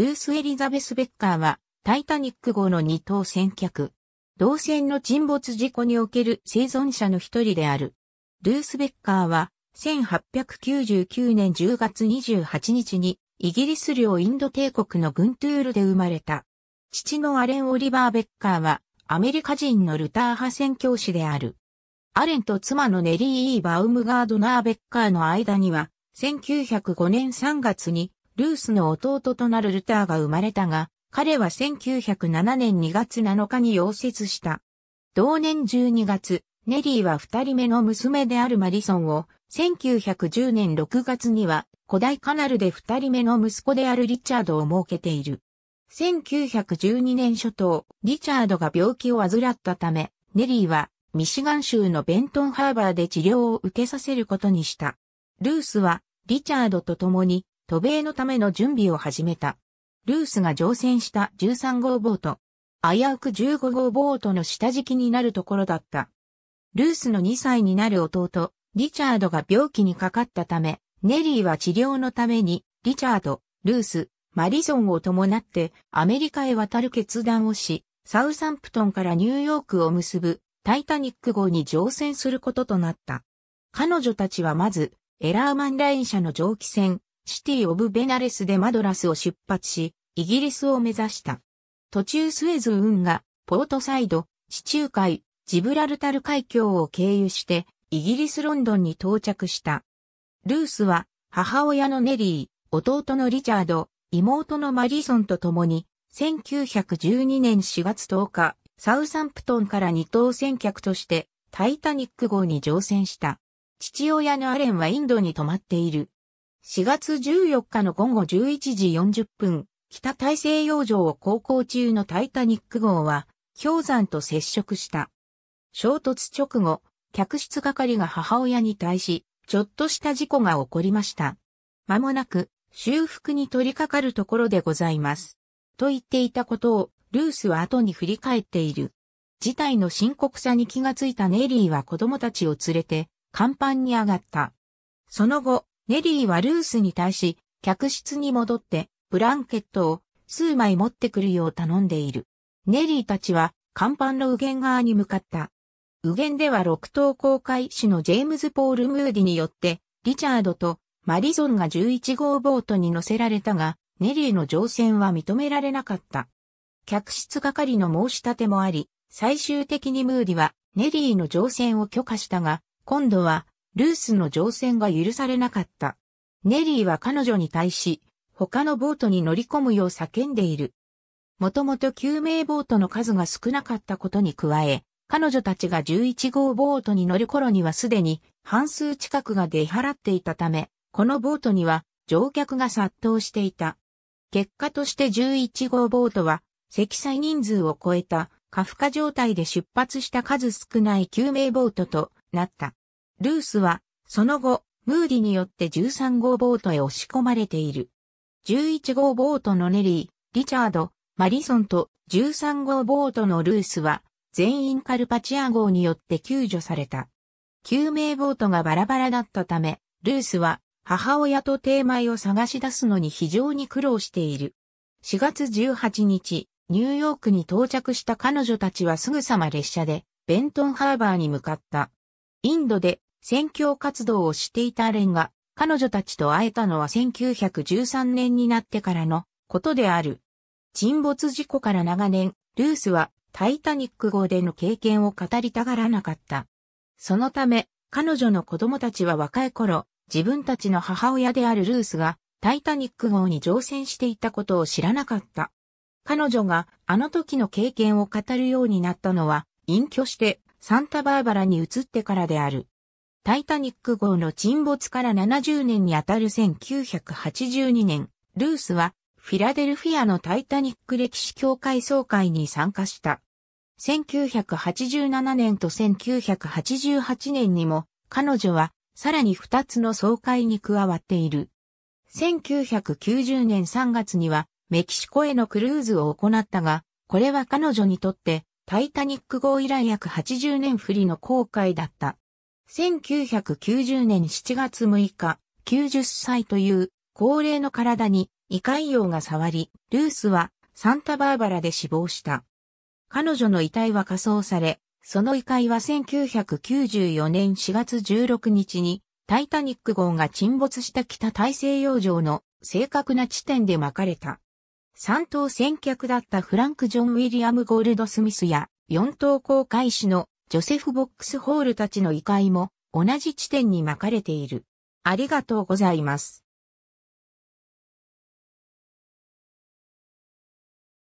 ルース・エリザベス・ベッカーは、タイタニック号の二等船客。同船の沈没事故における生存者の一人である。ルース・ベッカーは、1899年10月28日に、イギリス領インド帝国のグントゥールで生まれた。父のアレン・オリバー・ベッカーは、アメリカ人のルター派宣教師である。アレンと妻のネリー・イー・バウムガードナー・ベッカーの間には、1905年3月にルースの弟となるルターが生まれたが、彼は1907年2月7日に溶接した。同年12月、ネリーは二人目の娘であるマリソンを、1910年6月には、古代カナルで二人目の息子であるリチャードを設けている。1912年初頭、リチャードが病気を患ったため、ネリーはミシガン州のベントンハーバーで治療を受けさせることにした。ルースはリチャードと共に渡米のための準備を始めた。ルースが乗船した13号ボート、危うく15号ボートの下敷きになるところだった。ルースの2歳になる弟、リチャードが病気にかかったため、ネリーは治療のために、リチャード、ルース、マリゾンを伴ってアメリカへ渡る決断をし、サウサンプトンからニューヨークを結ぶタイタニック号に乗船することとなった。彼女たちはまず、エラーマンライン社の蒸気船、シティ・オブ・ベナレスでマドラスを出発し、イギリスを目指した。途中スエズ運河、ポートサイド、地中海、ジブラルタル海峡を経由して、イギリス・ロンドンに到着した。ルースは、母親のネリー、弟のリチャード、妹のマリソンと共に、1912年4月10日、サウサンプトンから二等船客として、タイタニック号に乗船した。父親のアレンはインドに泊まっている。4月14日の午後11時40分、北大西洋上を航行中のタイタニック号は、氷山と接触した。衝突直後、客室係が母親に対し、ちょっとした事故が起こりました。間もなく、修復に取り掛かるところでございます。と言っていたことを、ルースは後に振り返っている。事態の深刻さに気がついたネリーは子供たちを連れて、甲板に上がった。その後、ネリーはルースに対し、客室に戻って、ブランケットを数枚持ってくるよう頼んでいる。ネリーたちは、甲板の右舷側に向かった。右舷では六等航海士のジェームズ・ポール・ムーディによって、リチャードとマリゾンが11号ボートに乗せられたが、ネリーの乗船は認められなかった。客室係の申し立てもあり、最終的にムーディはネリーの乗船を許可したが、今度はルースの乗船が許されなかった。ネリーは彼女に対し、他のボートに乗り込むよう叫んでいる。もともと救命ボートの数が少なかったことに加え、彼女たちが11号ボートに乗る頃にはすでに半数近くが出払っていたため、このボートには乗客が殺到していた。結果として11号ボートは、積載人数を超えた過負荷状態で出発した数少ない救命ボートとなった。ルースは、その後、ムーディによって13号ボートへ押し込まれている。11号ボートのネリー、リチャード、マリソンと13号ボートのルースは、全員カルパチア号によって救助された。救命ボートがバラバラだったため、ルースは母親と帝前を探し出すのに非常に苦労している。4月18日、ニューヨークに到着した彼女たちはすぐさま列車でベントンハーバーに向かった。インドで宣教活動をしていたアレンが、彼女たちと会えたのは1913年になってからのことである。沈没事故から長年、ルースはタイタニック号での経験を語りたがらなかった。そのため、彼女の子供たちは若い頃、自分たちの母親であるルースがタイタニック号に乗船していたことを知らなかった。彼女があの時の経験を語るようになったのは、隠居してサンタバーバラに移ってからである。タイタニック号の沈没から70年にあたる1982年、ルースはフィラデルフィアのタイタニック歴史協会総会に参加した。1987年と1988年にも彼女はさらに2つの総会に加わっている。1990年3月にはメキシコへのクルーズを行ったが、これは彼女にとってタイタニック号以来約80年振りの航海だった。1990年7月6日、90歳という高齢の体に胃潰瘍が触り、ルースはサンタバーバラで死亡した。彼女の遺体は火葬され、その遺体は1994年4月16日にタイタニック号が沈没した北大西洋上の正確な地点で巻かれた。3等先客だったフランク・ジョン・ウィリアム・ゴールド・スミスや4等航海士のジョセフ・ボックスホールたちの遺骸も同じ地点に巻かれている。ありがとうございます。